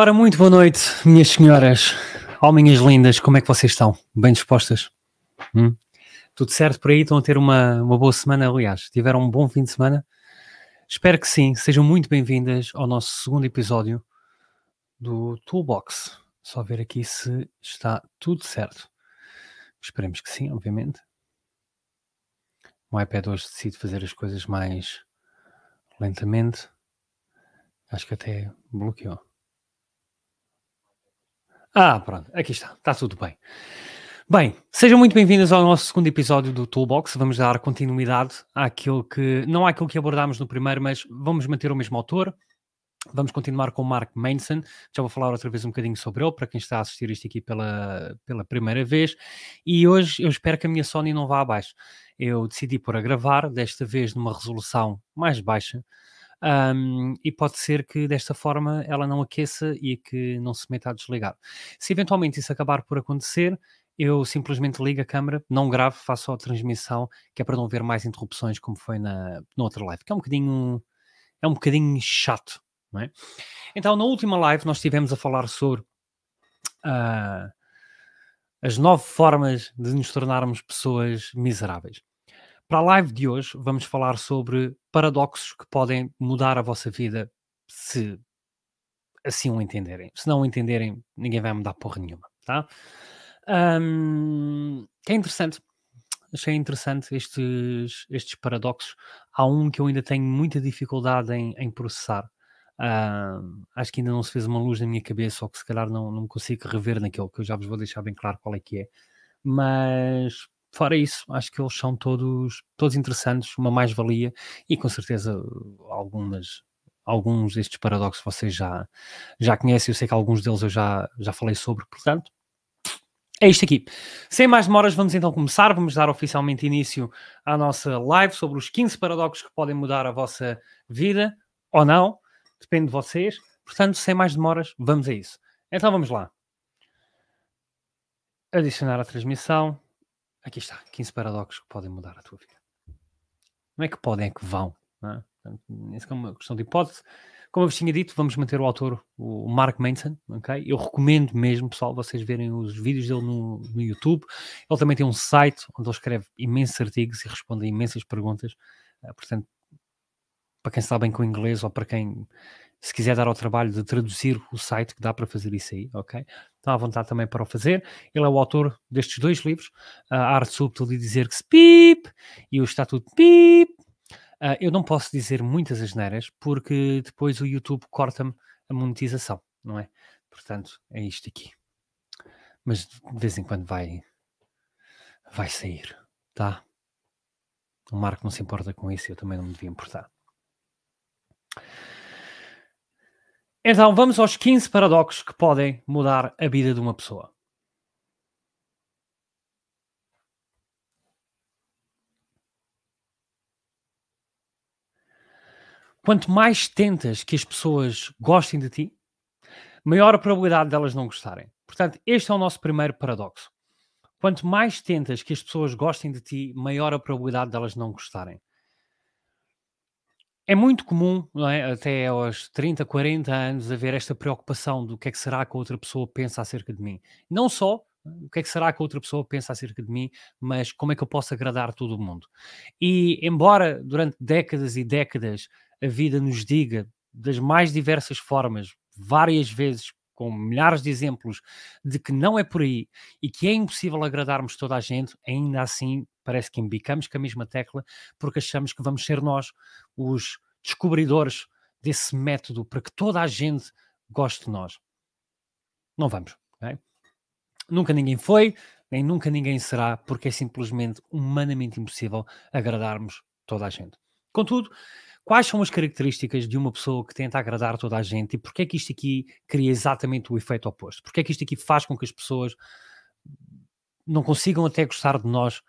Ora, muito boa noite, minhas senhoras, alminhas lindas, como é que vocês estão? Bem dispostas? Hum? Tudo certo por aí? Estão a ter uma, uma boa semana, aliás? Tiveram um bom fim de semana? Espero que sim. Sejam muito bem-vindas ao nosso segundo episódio do Toolbox. Só ver aqui se está tudo certo. Esperemos que sim, obviamente. O iPad hoje decide fazer as coisas mais lentamente. Acho que até bloqueou. Ah, pronto, aqui está, está tudo bem. Bem, sejam muito bem-vindos ao nosso segundo episódio do Toolbox. Vamos dar continuidade àquilo que. Não àquilo que abordámos no primeiro, mas vamos manter o mesmo autor. Vamos continuar com o Mark Manson. Já vou falar outra vez um bocadinho sobre ele, para quem está a assistir isto aqui pela, pela primeira vez. E hoje eu espero que a minha Sony não vá abaixo. Eu decidi pôr a gravar, desta vez numa resolução mais baixa um, e pode ser que desta forma ela não aqueça e que não se meta a desligar. Se eventualmente isso acabar por acontecer, eu simplesmente ligo a câmera, não gravo, faço só a transmissão, que é para não ver mais interrupções como foi na, no outra live, que é um bocadinho, é um bocadinho chato, não é? Então, na última live nós estivemos a falar sobre uh, as nove formas de nos tornarmos pessoas miseráveis. Para a live de hoje, vamos falar sobre paradoxos que podem mudar a vossa vida se assim o entenderem. Se não o entenderem, ninguém vai mudar porra nenhuma, tá? Um, é interessante. Achei interessante estes, estes paradoxos. Há um que eu ainda tenho muita dificuldade em, em processar. acho que ainda não se fez uma luz na minha cabeça, ou que se calhar não, não consigo rever naquilo, que eu já vos vou deixar bem claro qual é que é. Mas Fora isso, acho que eles são todos, todos interessantes, uma mais-valia e com certeza algumas alguns destes paradoxos vocês já, já conhecem, eu sei que alguns deles eu já, já falei sobre, portanto, é isto aqui. Sem mais demoras, vamos então começar, vamos dar oficialmente início à nossa live sobre os 15 paradoxos que podem mudar a vossa vida, ou não, depende de vocês, portanto, sem mais demoras, vamos a isso. Então vamos lá. Adicionar a transmissão. Aqui está, 15 paradoxos que podem mudar a tua vida. Não é que podem, é que vão. É? Isso é? é uma questão de hipótese. Como eu vos tinha dito, vamos manter o autor, o Mark Manson, ok? Eu recomendo mesmo, pessoal, vocês verem os vídeos dele no, no YouTube. Ele também tem um site onde ele escreve imensos artigos e responde a imensas perguntas. Eh, portanto, para quem está bem com o inglês ou para quem se quiser dar ao trabalho de traduzir o site, que dá para fazer isso aí, ok? estão à vontade também para o fazer. Ele é o autor destes dois livros, A Arte subtil de Dizer que se pip e o Estatuto pip. Uh, eu não posso dizer muitas asneiras porque depois o YouTube corta-me a monetização, não é? Portanto, é isto aqui. Mas de vez em quando vai, vai sair, tá? O Marco não se importa com isso, eu também não me devia importar. Então vamos aos 15 paradoxos que podem mudar a vida de uma pessoa. Quanto mais tentas que as pessoas gostem de ti, maior a probabilidade delas não gostarem. Portanto, este é o nosso primeiro paradoxo. Quanto mais tentas que as pessoas gostem de ti, maior a probabilidade delas não gostarem. É muito comum, é? até aos 30, 40 anos, haver esta preocupação do que é que será que a outra pessoa pensa acerca de mim. Não só o que é que será que a outra pessoa pensa acerca de mim, mas como é que eu posso agradar todo o mundo. E embora durante décadas e décadas a vida nos diga das mais diversas formas, várias vezes, com milhares de exemplos, de que não é por aí e que é impossível agradarmos toda a gente, ainda assim parece que embicamos com a mesma tecla porque achamos que vamos ser nós os descobridores desse método para que toda a gente goste de nós. Não vamos. É? Nunca ninguém foi, nem nunca ninguém será, porque é simplesmente humanamente impossível agradarmos toda a gente. Contudo, quais são as características de uma pessoa que tenta agradar toda a gente e porquê é que isto aqui cria exatamente o efeito oposto? Porquê é que isto aqui faz com que as pessoas não consigam até gostar de nós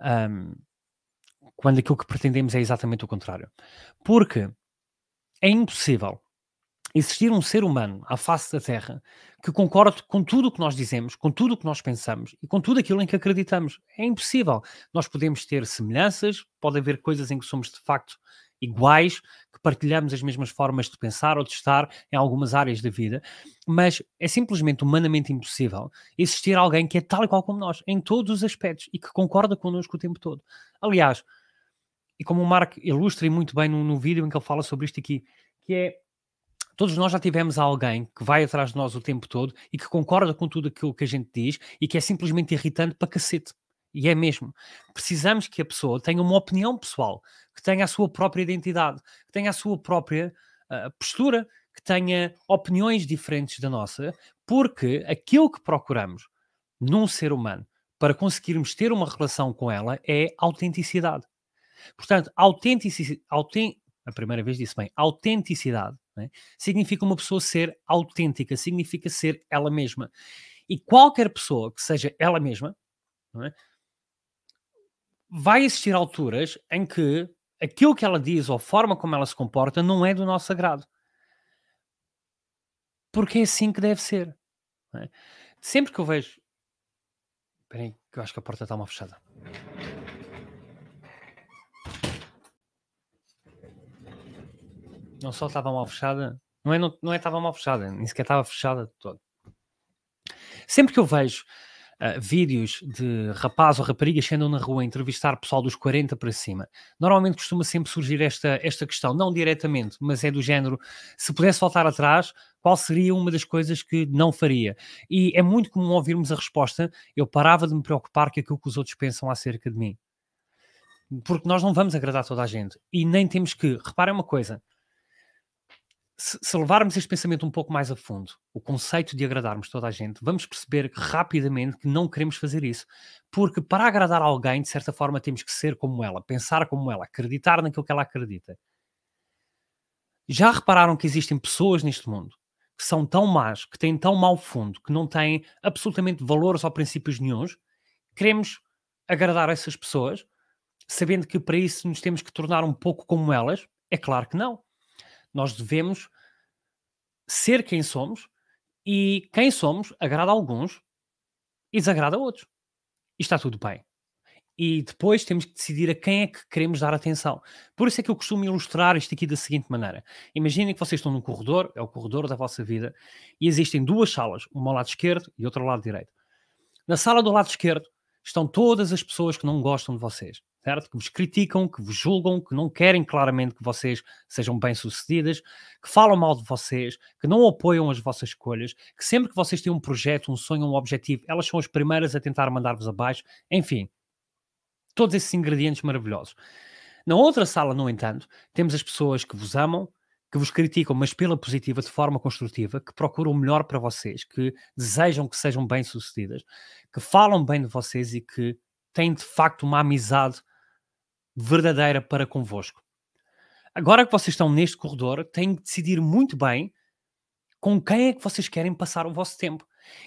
um, quando aquilo que pretendemos é exatamente o contrário. Porque é impossível existir um ser humano à face da Terra que concorde com tudo o que nós dizemos, com tudo o que nós pensamos e com tudo aquilo em que acreditamos. É impossível. Nós podemos ter semelhanças, pode haver coisas em que somos de facto iguais, que partilhamos as mesmas formas de pensar ou de estar em algumas áreas da vida, mas é simplesmente humanamente impossível existir alguém que é tal e qual como nós, em todos os aspectos, e que concorda connosco o tempo todo. Aliás, e como o Mark ilustra muito bem no, no vídeo em que ele fala sobre isto aqui, que é todos nós já tivemos alguém que vai atrás de nós o tempo todo e que concorda com tudo aquilo que a gente diz e que é simplesmente irritante para cacete. E é mesmo. Precisamos que a pessoa tenha uma opinião pessoal, que tenha a sua própria identidade, que tenha a sua própria uh, postura, que tenha opiniões diferentes da nossa, porque aquilo que procuramos num ser humano para conseguirmos ter uma relação com ela é autenticidade. Portanto, autenticidade. Autent... A primeira vez disse bem, autenticidade né? significa uma pessoa ser autêntica, significa ser ela mesma. E qualquer pessoa que seja ela mesma, é? vai existir alturas em que aquilo que ela diz ou a forma como ela se comporta não é do nosso agrado. Porque é assim que deve ser. É? Sempre que eu vejo. Espera que eu acho que a porta está mal fechada. Não só estava mal fechada, não é, não, não é estava mal fechada, nem sequer estava fechada de todo. Sempre que eu vejo uh, vídeos de rapazes ou raparigas que andam na rua a entrevistar pessoal dos 40 para cima. Normalmente costuma sempre surgir esta, esta questão, não diretamente, mas é do género: se pudesse voltar atrás, qual seria uma das coisas que não faria? E é muito comum ouvirmos a resposta: eu parava de me preocupar com aquilo que os outros pensam acerca de mim. Porque nós não vamos agradar toda a gente e nem temos que. Reparem uma coisa: se, levarmos este pensamento um pouco mais a fundo, o conceito de agradarmos toda a gente, vamos perceber rapidamente que não queremos fazer isso. Porque para agradar alguém, de certa forma, temos que ser como ela, pensar como ela, acreditar naquilo que ela acredita. Já repararam que existem pessoas neste mundo que são tão más, que têm tão mau fundo, que não têm absolutamente valores ou princípios nenhums? Queremos agradar essas pessoas, sabendo que para isso nos temos que tornar um pouco como elas? É claro que não nós devemos ser quem somos e quem somos agrada a alguns e desagrada a outros. E está tudo bem. E depois temos que decidir a quem é que queremos dar atenção. Por isso é que eu costumo ilustrar isto aqui da seguinte maneira. Imaginem que vocês estão num corredor, é o corredor da vossa vida, e existem duas salas, uma ao lado esquerdo e outra ao lado direito. Na sala do lado esquerdo estão todas as pessoas que não gostam de vocês certo? Que vos criticam, que vos julgam, que não querem claramente que vocês sejam bem-sucedidas, que falam mal de vocês, que não apoiam as vossas escolhas, que sempre que vocês têm um projeto, um sonho, um objetivo, elas são as primeiras a tentar mandar-vos abaixo, enfim, todos esses ingredientes maravilhosos. Na outra sala, no entanto, temos as pessoas que vos amam, que vos criticam, mas pela positiva, de forma construtiva, que procuram o melhor para vocês, que desejam que sejam bem-sucedidas, que falam bem de vocês e que têm de facto uma amizade verdadeira para convosco. Agora que vocês estão neste corredor, têm que decidir muito bem com quem é que vocês querem passar o vosso tempo.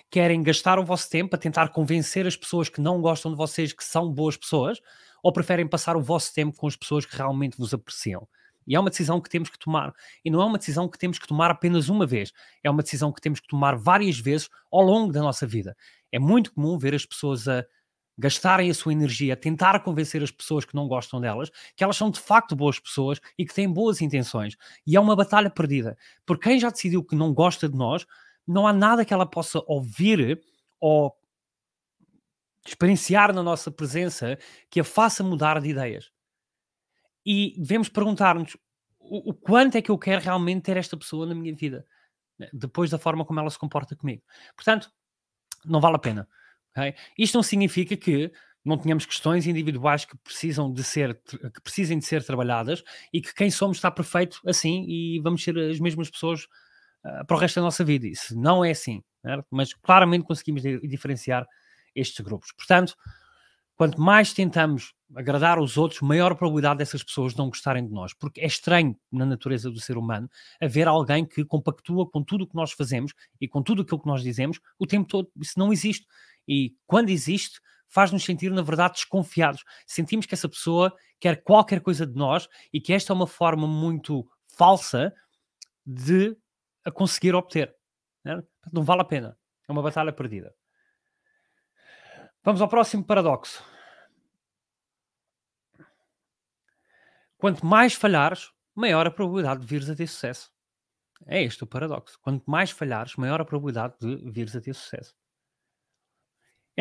Querem gastar o vosso tempo a tentar convencer as pessoas que não gostam de vocês que são boas pessoas ou preferem passar o vosso tempo com as pessoas que realmente vos apreciam? E é uma decisão que temos que tomar. E não é uma decisão que temos que tomar apenas uma vez. É uma decisão que temos que tomar várias vezes ao longo da nossa vida. É muito comum ver as pessoas a gastarem a sua energia a tentar convencer as pessoas que não gostam delas que elas são de facto boas pessoas e que têm boas intenções. E é uma batalha perdida. Porque quem já decidiu que não gosta de nós, não há nada que ela possa ouvir ou experienciar na nossa presença que a faça mudar de ideias. E devemos perguntar-nos o, o quanto é que eu quero realmente ter esta pessoa na minha vida, depois da forma como ela se comporta comigo. Portanto, não vale a pena. Okay? Isto não significa que não tenhamos questões individuais que precisam de ser que precisem de ser trabalhadas e que quem somos está perfeito assim e vamos ser as mesmas pessoas uh, para o resto da nossa vida. Isso não é assim, certo? mas claramente conseguimos diferenciar estes grupos. Portanto, quanto mais tentamos agradar aos outros, maior a probabilidade dessas pessoas não gostarem de nós, porque é estranho na natureza do ser humano haver alguém que compactua com tudo o que nós fazemos e com tudo aquilo que nós dizemos o tempo todo. Isso não existe. E quando existe, faz-nos sentir, na verdade, desconfiados. Sentimos que essa pessoa quer qualquer coisa de nós e que esta é uma forma muito falsa de a conseguir obter. Né? Não vale a pena. É uma batalha perdida. Vamos ao próximo paradoxo. Quanto mais falhares, maior a probabilidade de vires a ter sucesso. É este o paradoxo. Quanto mais falhares, maior a probabilidade de vires a ter sucesso.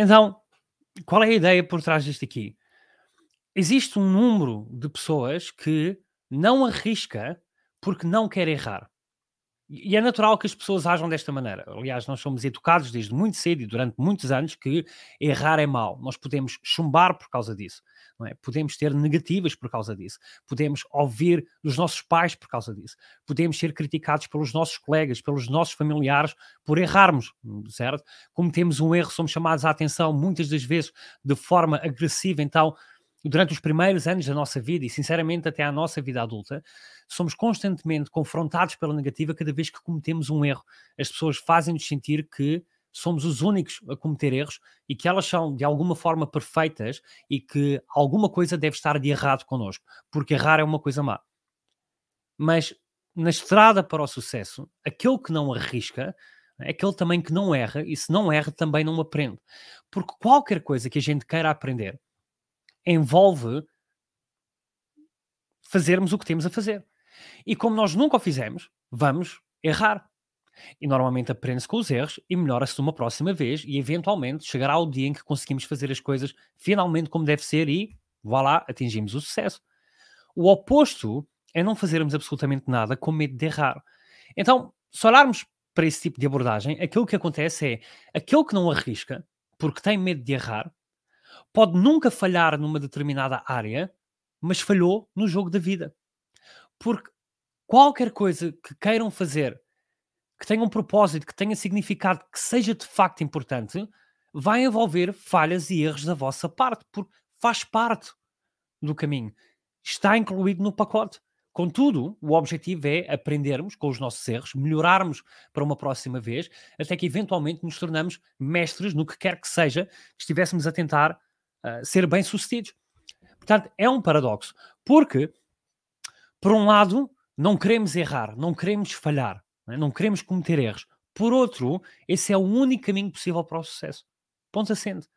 Então, qual é a ideia por trás disto aqui? Existe um número de pessoas que não arrisca porque não quer errar. E é natural que as pessoas ajam desta maneira. Aliás, nós somos educados desde muito cedo e durante muitos anos que errar é mal Nós podemos chumbar por causa disso, é? podemos ter negativas por causa disso, podemos ouvir dos nossos pais por causa disso, podemos ser criticados pelos nossos colegas, pelos nossos familiares por errarmos, certo? Cometemos um erro, somos chamados à atenção muitas das vezes de forma agressiva, então durante os primeiros anos da nossa vida e, sinceramente, até à nossa vida adulta, somos constantemente confrontados pela negativa cada vez que cometemos um erro. As pessoas fazem-nos sentir que somos os únicos a cometer erros e que elas são de alguma forma perfeitas e que alguma coisa deve estar de errado connosco, porque errar é uma coisa má. Mas na estrada para o sucesso, aquele que não arrisca é aquele também que não erra e se não erra também não aprende. Porque qualquer coisa que a gente queira aprender, envolve fazermos o que temos a fazer. E como nós nunca o fizemos, vamos errar. E normalmente aprende-se com os erros e melhora-se de uma próxima vez e eventualmente chegará o dia em que conseguimos fazer as coisas finalmente como deve ser e, vá lá, atingimos o sucesso. O oposto é não fazermos absolutamente nada com medo de errar. Então, se olharmos para esse tipo de abordagem, aquilo que acontece é aquele que não arrisca porque tem medo de errar, Pode nunca falhar numa determinada área, mas falhou no jogo da vida. Porque qualquer coisa que queiram fazer, que tenha um propósito, que tenha significado, que seja de facto importante, vai envolver falhas e erros da vossa parte, porque faz parte do caminho. Está incluído no pacote. Contudo, o objetivo é aprendermos com os nossos erros, melhorarmos para uma próxima vez, até que eventualmente nos tornamos mestres no que quer que seja que estivéssemos a tentar eh, ser bem-sucedidos. Portanto, é um paradoxo, porque, por um lado, não queremos errar, não queremos falhar, não, é? não queremos cometer erros. Por outro, esse é o único caminho possível para o sucesso. Ponto assente.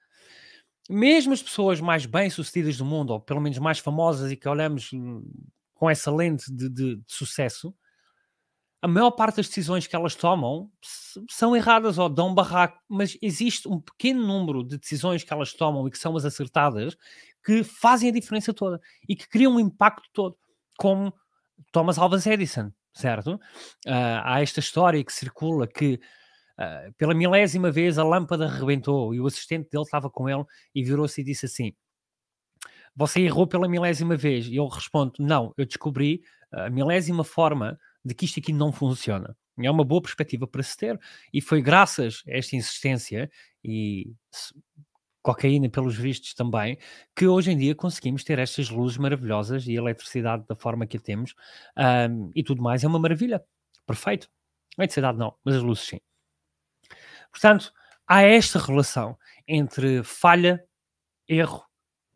Mesmo as pessoas mais bem-sucedidas do mundo, ou pelo menos mais famosas e que olhamos hum, com essa lente de, de, de sucesso, a maior parte das decisões que elas tomam são erradas ou dão barraco, mas existe um pequeno número de decisões que elas tomam e que são as acertadas que fazem a diferença toda e que criam um impacto todo, como Thomas Alves Edison, certo? Uh, há esta história que circula que uh, pela milésima vez a lâmpada rebentou e o assistente dele estava com ele e virou-se e disse assim: Você errou pela milésima vez. E eu respondo: Não, eu descobri a milésima forma de que isto aqui não funciona. É uma boa perspectiva para se ter, e foi graças a esta insistência e cocaína, pelos vistos também, que hoje em dia conseguimos ter estas luzes maravilhosas e a eletricidade da forma que a temos um, e tudo mais. É uma maravilha. Perfeito. É a eletricidade não, mas as luzes sim. Portanto, há esta relação entre falha, erro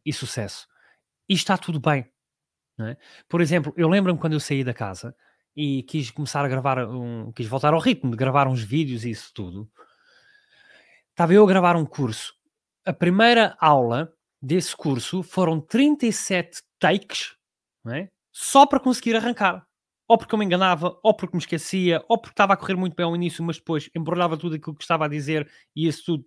e sucesso. E está tudo bem. É? Por exemplo, eu lembro-me quando eu saí da casa e quis começar a gravar, um, quis voltar ao ritmo de gravar uns vídeos e isso tudo. Estava eu a gravar um curso. A primeira aula desse curso foram 37 takes, é? só para conseguir arrancar. Ou porque eu me enganava, ou porque me esquecia, ou porque estava a correr muito bem ao início, mas depois embrulhava tudo aquilo que estava a dizer e isso tudo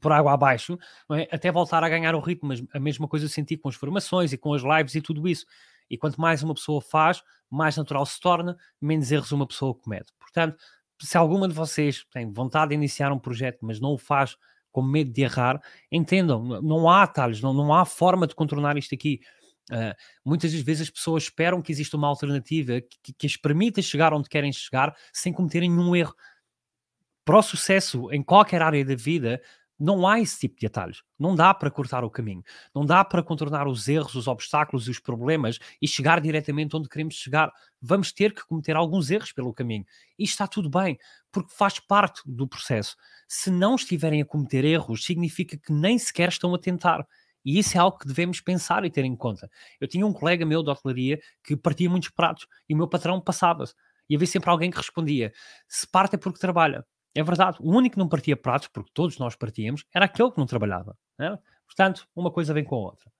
por água abaixo, é? até voltar a ganhar o ritmo. Mas a mesma coisa eu senti com as formações e com as lives e tudo isso. E quanto mais uma pessoa faz, mais natural se torna, menos erros uma pessoa comete. Portanto, se alguma de vocês tem vontade de iniciar um projeto, mas não o faz com medo de errar, entendam, não há atalhos, não, não há forma de contornar isto aqui. Uh, muitas das vezes as pessoas esperam que exista uma alternativa que, que as permita chegar onde querem chegar sem cometerem nenhum erro. Para o sucesso em qualquer área da vida, não há esse tipo de atalhos. Não dá para cortar o caminho. Não dá para contornar os erros, os obstáculos e os problemas e chegar diretamente onde queremos chegar. Vamos ter que cometer alguns erros pelo caminho. E está tudo bem, porque faz parte do processo. Se não estiverem a cometer erros, significa que nem sequer estão a tentar. E isso é algo que devemos pensar e ter em conta. Eu tinha um colega meu de hotelaria que partia muitos pratos e o meu patrão passava-se. E havia sempre alguém que respondia: se parte é porque trabalha. É verdade, o único que não partia pratos, porque todos nós partíamos, era aquele que não trabalhava. Né? Portanto, uma coisa vem com a outra.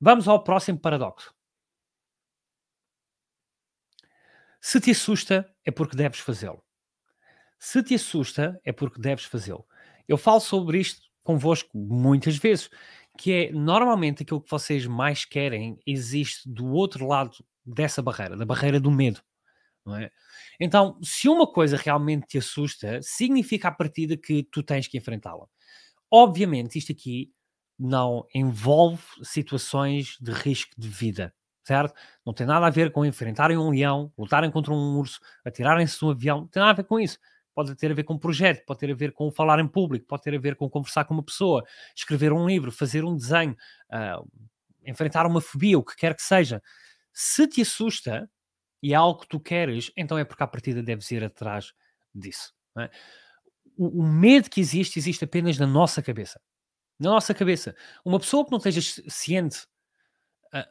Vamos ao próximo paradoxo. Se te assusta, é porque deves fazê-lo. Se te assusta, é porque deves fazê-lo. Eu falo sobre isto convosco muitas vezes, que é normalmente aquilo que vocês mais querem existe do outro lado dessa barreira, da barreira do medo não é? Então, se uma coisa realmente te assusta, significa a partida que tu tens que enfrentá-la. Obviamente, isto aqui não envolve situações de risco de vida, certo? Não tem nada a ver com enfrentarem um leão, lutarem contra um urso, atirarem-se de um avião, não tem nada a ver com isso. Pode ter a ver com um projeto, pode ter a ver com falar em público, pode ter a ver com conversar com uma pessoa, escrever um livro, fazer um desenho, uh, enfrentar uma fobia, o que quer que seja. Se te assusta, e há algo que tu queres, então é porque a partida deves ir atrás disso. É? O, o, medo que existe, existe apenas na nossa cabeça. Na nossa cabeça. Uma pessoa que não esteja ciente uh,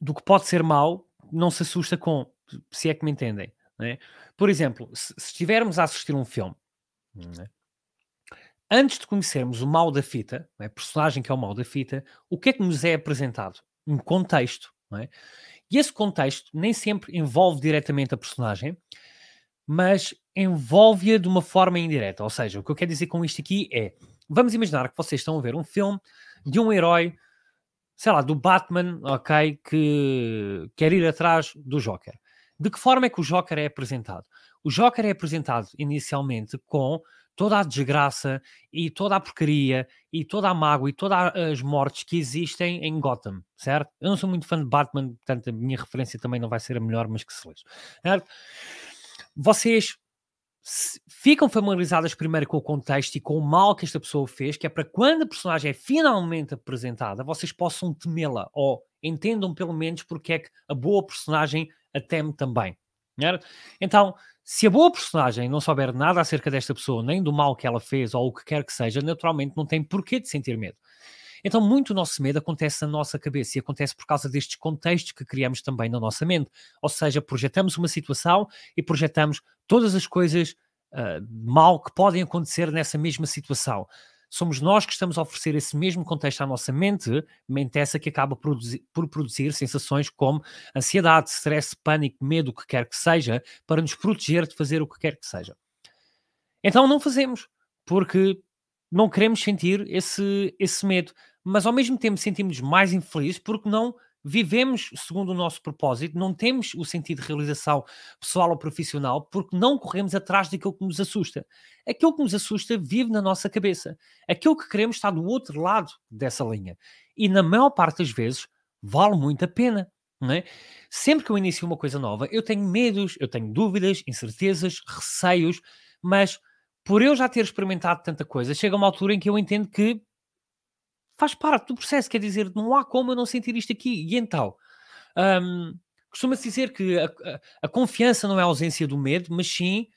do que pode ser mau, não se assusta com, se é que me entendem. É? Por exemplo, se, se, estivermos a assistir um filme, é? antes de conhecermos o mal da fita, a é? personagem que é o mal da fita, o que é que nos é apresentado? Um contexto. É? E esse contexto nem sempre envolve diretamente a personagem, mas envolve-a de uma forma indireta. Ou seja, o que eu quero dizer com isto aqui é: vamos imaginar que vocês estão a ver um filme de um herói, sei lá, do Batman, ok, que quer ir atrás do Joker. De que forma é que o Joker é apresentado? O Joker é apresentado inicialmente com toda a desgraça e toda a porcaria e toda a mágoa e todas as mortes que existem em Gotham, certo? Eu não sou muito fã de Batman, portanto a minha referência também não vai ser a melhor, mas que se lê. Vocês ficam familiarizadas primeiro com o contexto e com o mal que esta pessoa fez, que é para quando a personagem é finalmente apresentada, vocês possam temê-la ou entendam pelo menos porque é que a boa personagem a teme também. Certo? Então, se a boa personagem não souber nada acerca desta pessoa, nem do mal que ela fez ou o que quer que seja, naturalmente não tem porquê de sentir medo. Então, muito nosso medo acontece na nossa cabeça e acontece por causa destes contextos que criamos também na nossa mente. Ou seja, projetamos uma situação e projetamos todas as coisas uh, mal que podem acontecer nessa mesma situação somos nós que estamos a oferecer esse mesmo contexto à nossa mente, mente essa que acaba por produzir sensações como ansiedade, stress, pânico, medo, o que quer que seja, para nos proteger de fazer o que quer que seja. Então não fazemos, porque não queremos sentir esse, esse medo, mas ao mesmo tempo sentimos mais infelizes porque não vivemos segundo o nosso propósito, não temos o sentido de realização pessoal ou profissional porque não corremos atrás daquilo que nos assusta. Aquilo que nos assusta vive na nossa cabeça. Aquilo que queremos está do outro lado dessa linha. E na maior parte das vezes vale muito a pena. É? Sempre que eu inicio uma coisa nova, eu tenho medos, eu tenho dúvidas, incertezas, receios, mas por eu já ter experimentado tanta coisa, chega uma altura em que eu entendo que faz parte do processo, quer dizer, não há como eu não sentir isto aqui. E então, um, costuma-se dizer que a, a, a, confiança não é a ausência do medo, mas sim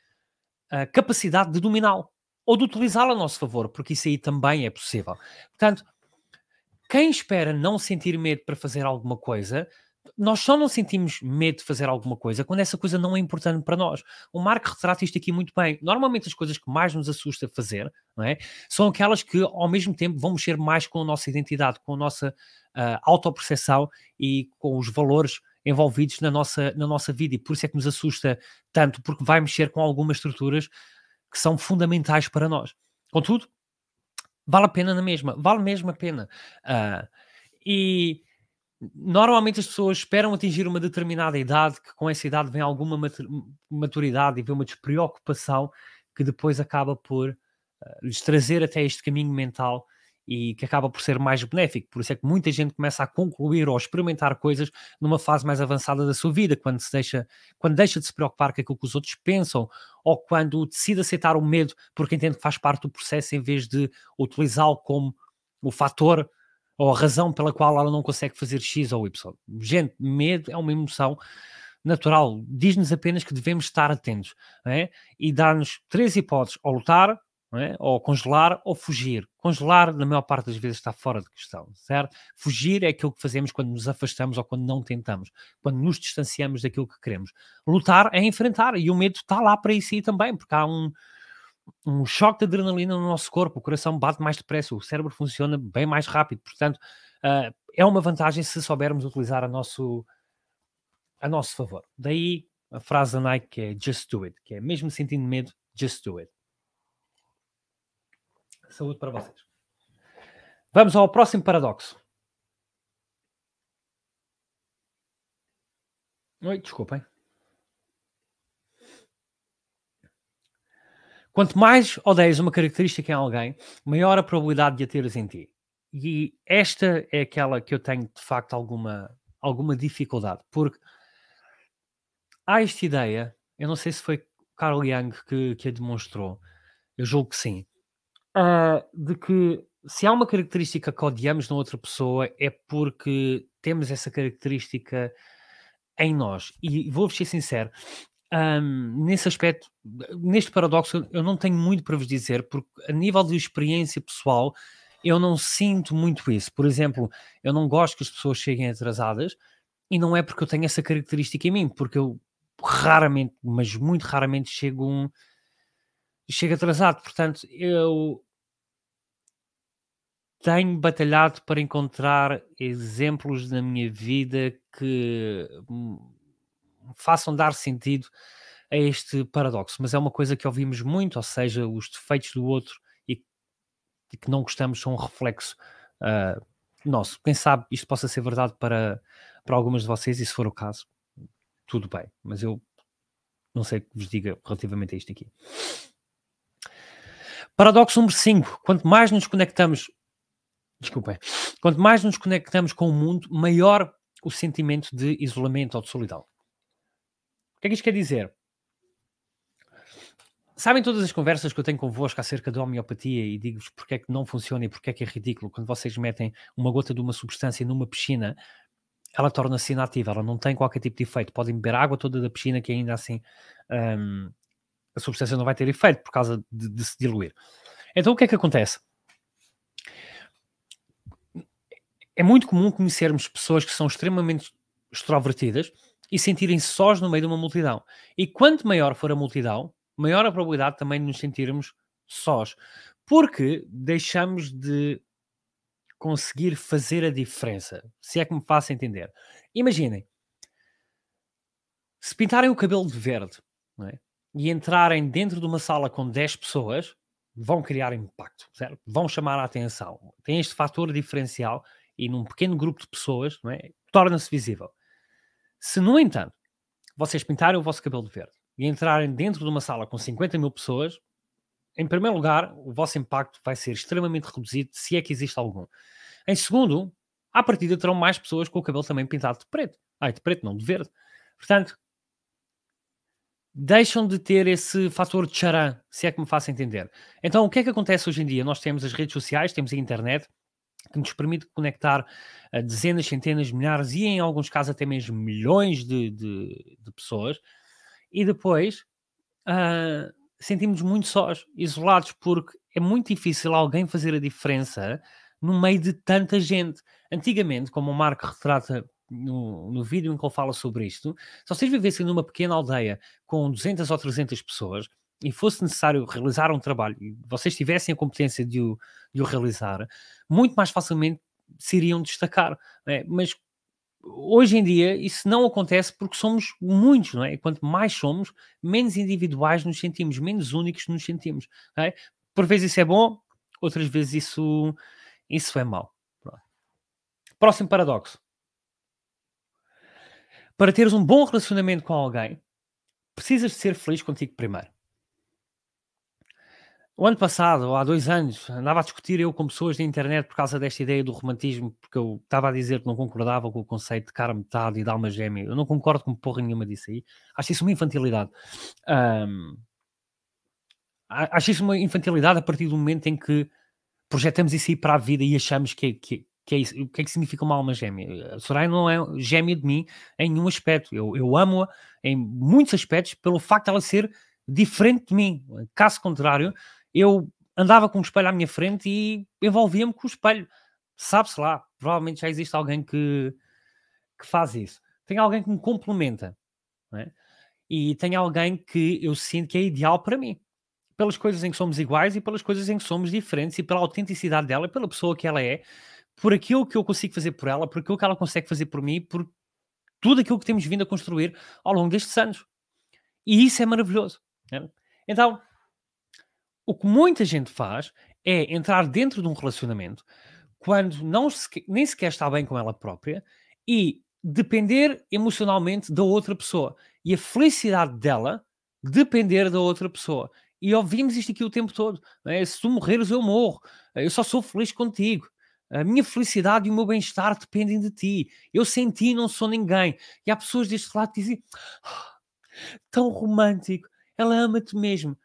a capacidade de dominá-lo ou de utilizá-lo a nosso favor, porque isso aí também é possível. Portanto, quem espera não sentir medo para fazer alguma coisa nós só não sentimos medo de fazer alguma coisa quando essa coisa não é importante para nós. O Marco retrata isto aqui muito bem. Normalmente as coisas que mais nos assusta fazer é? são aquelas que ao mesmo tempo vão mexer mais com a nossa identidade, com a nossa uh, ah, autoperceção e com os valores envolvidos na nossa, na nossa vida. E por isso é que nos assusta tanto, porque vai mexer com algumas estruturas que são fundamentais para nós. Contudo, vale a pena na mesma, vale mesmo a pena. Uh, e normalmente as pessoas esperam atingir uma determinada idade, que com essa idade vem alguma maturidade e vem uma despreocupação que depois acaba por uh, lhes trazer até este caminho mental e que acaba por ser mais benéfico. Por isso é que muita gente começa a concluir ou a experimentar coisas numa fase mais avançada da sua vida, quando, se deixa, quando deixa de se preocupar com aquilo que os outros pensam ou quando decide aceitar o medo porque entende que faz parte do processo em vez de utilizá-lo como o fator ou a razão pela qual ela não consegue fazer X ou Y. Gente, medo é uma emoção natural, diz-nos apenas que devemos estar atentos é? e dá-nos três hipóteses: ou lutar, é? ou congelar, ou fugir. Congelar, na maior parte das vezes, está fora de questão, certo? Fugir é aquilo que fazemos quando nos afastamos ou quando não tentamos, quando nos distanciamos daquilo que queremos. Lutar é enfrentar e o medo está lá para isso aí também, porque há um um choque de adrenalina no nosso corpo, o coração bate mais depressa, o cérebro funciona bem mais rápido, portanto, uh, é uma vantagem se soubermos utilizar a nosso, a nosso favor. Daí a frase da Nike que é just do it, que é mesmo sentindo medo, just do it. Saúde para vocês. Vamos ao próximo paradoxo. Oi, desculpem. Quanto mais odeias uma característica em alguém, maior a probabilidade de a teres em ti. E esta é aquela que eu tenho de facto alguma, alguma dificuldade, porque há esta ideia, eu não sei se foi Carl Jung que, que a demonstrou, eu julgo que sim, uh, de que se há uma característica que odiamos na outra pessoa é porque temos essa característica em nós. E vou-vos ser sincero, um, nesse aspecto, neste paradoxo, eu não tenho muito para vos dizer, porque a nível de experiência pessoal, eu não sinto muito isso. Por exemplo, eu não gosto que as pessoas cheguem atrasadas, e não é porque eu tenho essa característica em mim, porque eu raramente, mas muito raramente, chego, um, chego atrasado. Portanto, eu tenho batalhado para encontrar exemplos na minha vida que façam dar sentido a este paradoxo. Mas é uma coisa que ouvimos muito, ou seja, os defeitos do outro e, e que não gostamos são um reflexo uh, nosso. Quem sabe isto possa ser verdade para, para algumas de vocês, e se for o caso, tudo bem. Mas eu não sei o que vos diga relativamente a isto aqui. Paradoxo número 5. Quanto mais nos conectamos, desculpem, quanto mais nos conectamos com o mundo, maior o sentimento de isolamento ou de solidão. O que é que isto quer dizer? Sabem todas as conversas que eu tenho convosco acerca da homeopatia e digo-vos porque é que não funciona e porque é que é ridículo quando vocês metem uma gota de uma substância numa piscina, ela torna-se inativa, ela não tem qualquer tipo de efeito. Podem beber água toda da piscina que ainda assim hum, a substância não vai ter efeito por causa de, de se diluir. Então o que é que acontece? É muito comum conhecermos pessoas que são extremamente extrovertidas e sentirem-se sós no meio de uma multidão. E quanto maior for a multidão, maior a probabilidade também de nos sentirmos sós, porque deixamos de conseguir fazer a diferença, se é que me faço entender. Imaginem, se pintarem o cabelo de verde é? e entrarem dentro de uma sala com 10 pessoas, vão criar impacto, certo? vão chamar a atenção. Tem este fator diferencial e num pequeno grupo de pessoas é? torna-se visível. Se, no entanto, vocês pintarem o vosso cabelo de verde e entrarem dentro de uma sala com 50 mil pessoas, em primeiro lugar, o vosso impacto vai ser extremamente reduzido, se é que existe algum. Em segundo, à partida terão mais pessoas com o cabelo também pintado de preto. Ai, de preto, não de verde. Portanto, deixam de ter esse fator de charan, se é que me faça entender. Então, o que é que acontece hoje em dia? Nós temos as redes sociais, temos a internet, que nos permite conectar a eh, dezenas, centenas, milhares e em alguns casos até mesmo milhões de, de, de pessoas. E depois uh, ah, sentimos muito sós, isolados, porque é muito difícil alguém fazer a diferença no meio de tanta gente. Antigamente, como o Marco retrata no, no vídeo em que ele fala sobre isto, se vocês vivessem numa pequena aldeia com 200 ou 300 pessoas, e fosse necessário realizar um trabalho e vocês tivessem a competência de o, de o realizar, muito mais facilmente se iriam destacar. Né? Mas hoje em dia isso não acontece porque somos muitos, não é? E quanto mais somos, menos individuais nos sentimos, menos únicos nos sentimos. É? Por vezes isso é bom, outras vezes isso, isso é mau. Próximo paradoxo. Para teres um bom relacionamento com alguém, precisas de ser feliz contigo primeiro. O ano passado, ou há dois anos, andava a discutir eu com pessoas da internet por causa desta ideia do romantismo, porque eu estava a dizer que não concordava com o conceito de cara metade e de alma gêmea. Eu não concordo com porra nenhuma disso aí. Acho isso uma infantilidade. Um, acho isso uma infantilidade a partir do momento em que projetamos isso aí para a vida e achamos que, é, que, que é isso. O que é que significa uma alma gêmea? A Soraya não é gêmea de mim em nenhum aspecto. Eu, eu amo-a em muitos aspectos pelo facto de ela ser diferente de mim. Caso contrário, eu andava com o espelho à minha frente e envolvia-me com o espelho. Sabe-se lá, provavelmente já existe alguém que, que faz isso. Tem alguém que me complementa, é? e tem alguém que eu sinto que é ideal para mim. Pelas coisas em que somos iguais e pelas coisas em que somos diferentes, e pela autenticidade dela, e pela pessoa que ela é, por aquilo que eu consigo fazer por ela, por aquilo que ela consegue fazer por mim, por tudo aquilo que temos vindo a construir ao longo destes anos. E isso é maravilhoso. É? Então, o que muita gente faz é entrar dentro de um relacionamento quando não se, nem sequer está bem com ela própria e depender emocionalmente da outra pessoa e a felicidade dela depender da outra pessoa. E ouvimos isto aqui o tempo todo. É? Se tu morreres, eu morro. Eu só sou feliz contigo. A minha felicidade e o meu bem-estar dependem de ti. Eu sem ti não sou ninguém. E há pessoas deste lado que dizem: oh, tão romântico, ela ama-te mesmo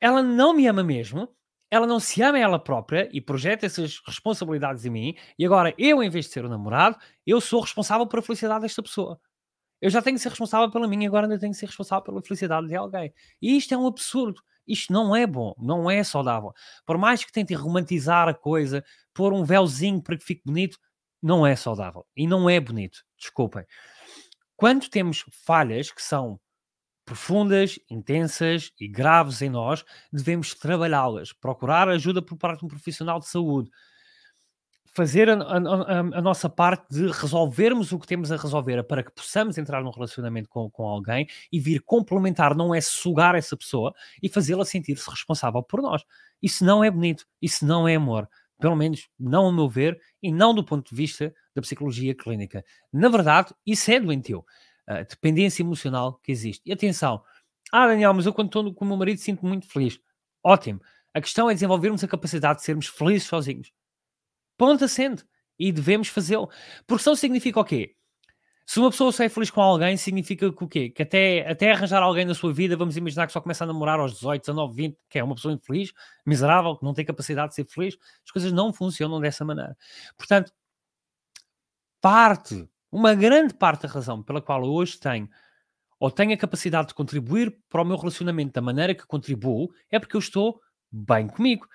ela não me ama mesmo, ela não se ama ela própria e projeta essas responsabilidades em mim, e agora eu, em vez de ser o namorado, eu sou responsável pela felicidade desta pessoa. Eu já tenho que ser responsável pela minha, agora ainda tenho que ser responsável pela felicidade de alguém. E isto é um absurdo. Isto não é bom, não é saudável. Por mais que tentem romantizar a coisa, pôr um véuzinho para que fique bonito, não é saudável. E não é bonito. Desculpem. Quando temos falhas que são profundas, intensas e graves em nós, devemos trabalhá-las, procurar ajuda por parte de um profissional de saúde, fazer a, a, a, nossa parte de resolvermos o que temos a resolver para que possamos entrar num relacionamento com, com alguém e vir complementar, não é sugar essa pessoa e fazê-la sentir-se responsável por nós. Isso não é bonito, isso não é amor. Pelo menos não ao meu ver e não do ponto de vista da psicologia clínica. Na verdade, isso é doentio dependência emocional que existe. E atenção, ah, Daniel, mas eu quando estou com o meu marido sinto-me muito feliz. Ótimo. A questão é desenvolvermos a capacidade de sermos felizes sozinhos. Ponto assente. E devemos fazê-lo. Porque só significa o quê? Se uma pessoa sai é feliz com alguém, significa que o quê? Que até, até arranjar alguém na sua vida, vamos imaginar que só começa a namorar aos 18, 19, 20, que é uma pessoa infeliz, miserável, que não tem capacidade de ser feliz. As coisas não funcionam dessa maneira. Portanto, parte uma grande parte da razão pela qual eu hoje tenho ou tenho a capacidade de contribuir para o meu relacionamento da maneira que contribuo é porque eu estou bem comigo.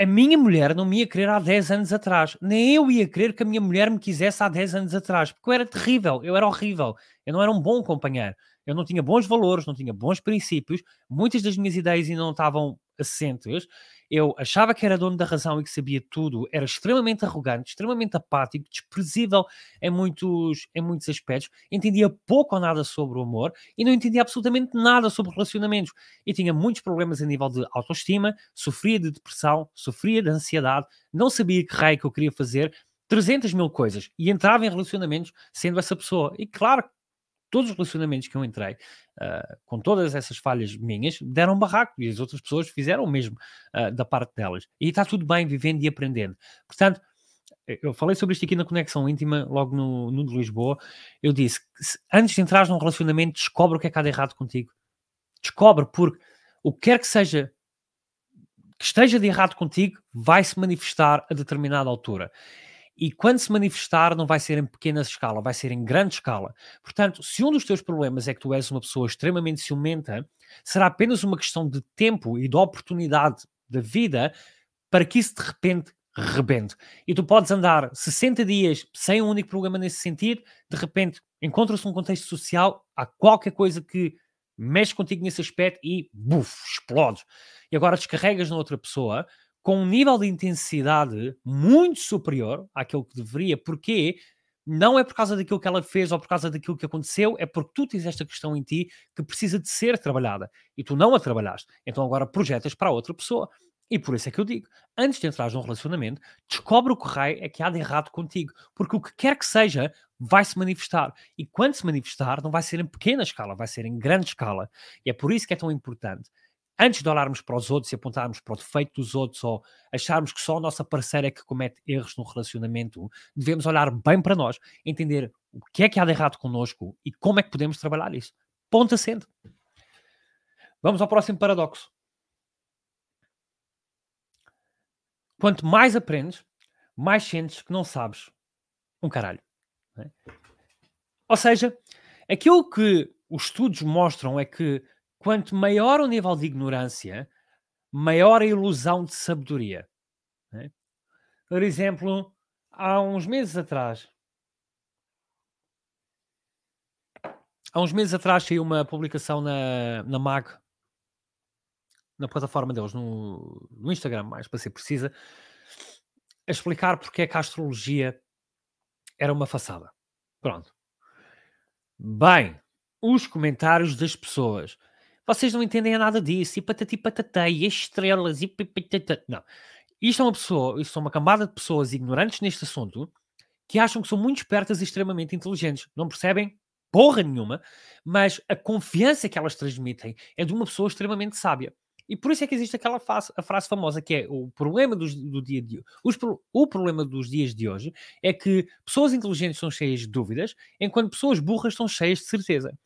A minha mulher não me ia querer há 10 anos atrás. Nem eu ia querer que a minha mulher me quisesse há 10 anos atrás, porque eu era terrível, eu era horrível, eu não era um bom companheiro eu não tinha bons valores, não tinha bons princípios, muitas das minhas ideias ainda não estavam assentes, eu achava que era dono da razão e que sabia tudo, era extremamente arrogante, extremamente apático, desprezível em muitos, em muitos aspectos, entendia pouco ou nada sobre o amor e não entendia absolutamente nada sobre relacionamentos. E tinha muitos problemas a nível de autoestima, sofria de depressão, sofria de ansiedade, não sabia que raio que eu queria fazer, 300 mil coisas e entrava em relacionamentos sendo essa pessoa. E claro todos os relacionamentos que eu entrei, uh, ah, com todas essas falhas minhas, deram barraco e as outras pessoas fizeram o mesmo uh, da parte delas. E está tudo bem, vivendo e aprendendo. Portanto, eu falei sobre isto aqui na Conexão Íntima, logo no, no de Lisboa. Eu disse: se, antes de entrar num relacionamento, descobre o que é que há de errado contigo. Descobre, porque o que quer que seja que esteja de errado contigo vai se manifestar a determinada altura. E quando se manifestar, não vai ser em pequena escala, vai ser em grande escala. Portanto, se um dos teus problemas é que tu és uma pessoa extremamente ciumenta, será apenas uma questão de tempo e de oportunidade da vida para que isso de repente rebente. E tu podes andar 60 dias sem um único problema nesse sentido, de repente encontra-se um contexto social, há qualquer coisa que mexe contigo nesse aspecto e buf, explodes. E agora descarregas na outra pessoa com um nível de intensidade muito superior àquilo que deveria. porque Não é por causa daquilo que ela fez ou por causa daquilo que aconteceu, é porque tu tens esta questão em ti que precisa de ser trabalhada e tu não a trabalhaste. Então agora projetas para outra pessoa. E por isso é que eu digo: antes de entrar num relacionamento, descobre o que raio é que há de errado contigo, porque o que quer que seja vai se manifestar. E quando se manifestar, não vai ser em pequena escala, vai ser em grande escala. E é por isso que é tão importante antes de olharmos para os outros e apontarmos para o defeito dos outros ou acharmos que só a nossa parceira é que comete erros no relacionamento, devemos olhar bem para nós, entender o que é que há de errado connosco e como é que podemos trabalhar isso. Ponto acento. Vamos ao próximo paradoxo. Quanto mais aprendes, mais sentes que não sabes um caralho. É? Ou seja, aquilo que os estudos mostram é que Quanto maior o nível de ignorância, maior a ilusão de sabedoria. É? Por exemplo, há uns meses atrás, há uns meses atrás saiu uma publicação na, na MAG, na plataforma deles, no, no Instagram, mais para ser precisa, a explicar porque é que a astrologia era uma façada. Pronto. Bem, os comentários das pessoas. Vocês não entendem nada disso. E patati patatei, e estrelas, e patata. Não. Isto é uma pessoa, isto é uma camada de pessoas ignorantes neste assunto que acham que são muito espertas e extremamente inteligentes. Não percebem porra nenhuma, mas a confiança que elas transmitem é de uma pessoa extremamente sábia. E por isso é que existe aquela frase, a frase famosa que é o problema dos, do dia de os, o problema dos dias de hoje é que pessoas inteligentes são cheias de dúvidas, enquanto pessoas burras são cheias de certeza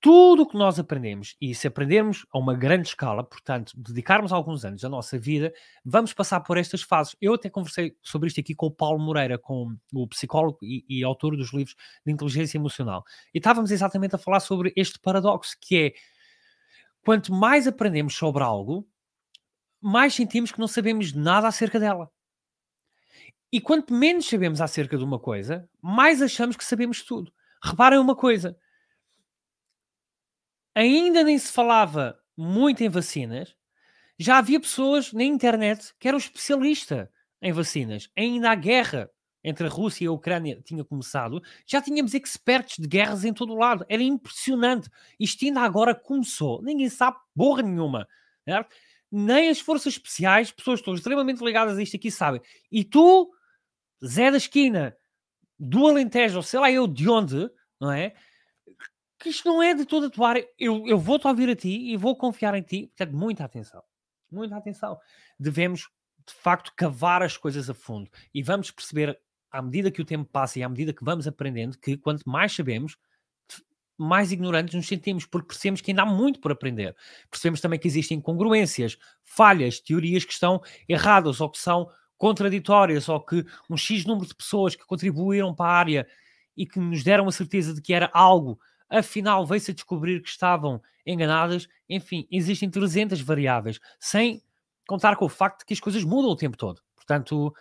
tudo o que nós aprendemos, e se aprendermos a uma grande escala, portanto, dedicarmos alguns anos da nossa vida, vamos passar por estas fases. Eu até conversei sobre isto aqui com o Paulo Moreira, com o psicólogo e, e autor dos livros de inteligência emocional. E estávamos exatamente a falar sobre este paradoxo, que é quanto mais aprendemos sobre algo, mais sentimos que não sabemos nada acerca dela. E quanto menos sabemos acerca de uma coisa, mais achamos que sabemos tudo. Reparem uma coisa ainda nem se falava muito em vacinas, já havia pessoas na internet que eram especialistas em vacinas. Ainda a guerra entre a Rússia e a Ucrânia tinha começado, já tínhamos expertos de guerras em todo o lado. Era impressionante. Isto ainda agora começou. Ninguém sabe porra nenhuma. Certo? Nem as forças especiais, pessoas que estão extremamente ligadas a isto aqui, sabem. E tu, Zé da Esquina, do Alentejo, sei lá eu de onde, não é? que isto não é de toda a tua área. Eu, eu vou-te ouvir a ti e vou confiar em ti. Portanto, muita atenção. Muita atenção. Devemos, de facto, cavar as coisas a fundo. E vamos perceber, à medida que o tempo passa e à medida que vamos aprendendo, que quanto mais sabemos, mais ignorantes nos sentimos, porque percebemos que ainda há muito por aprender. Percebemos também que existem incongruências, falhas, teorias que estão erradas ou que são contraditórias, ou que um X número de pessoas que contribuíram para a área e que nos deram a certeza de que era algo afinal veio-se a descobrir que estavam enganadas. Enfim, existem 300 variáveis, sem contar com o facto de que as coisas mudam o tempo todo. Portanto,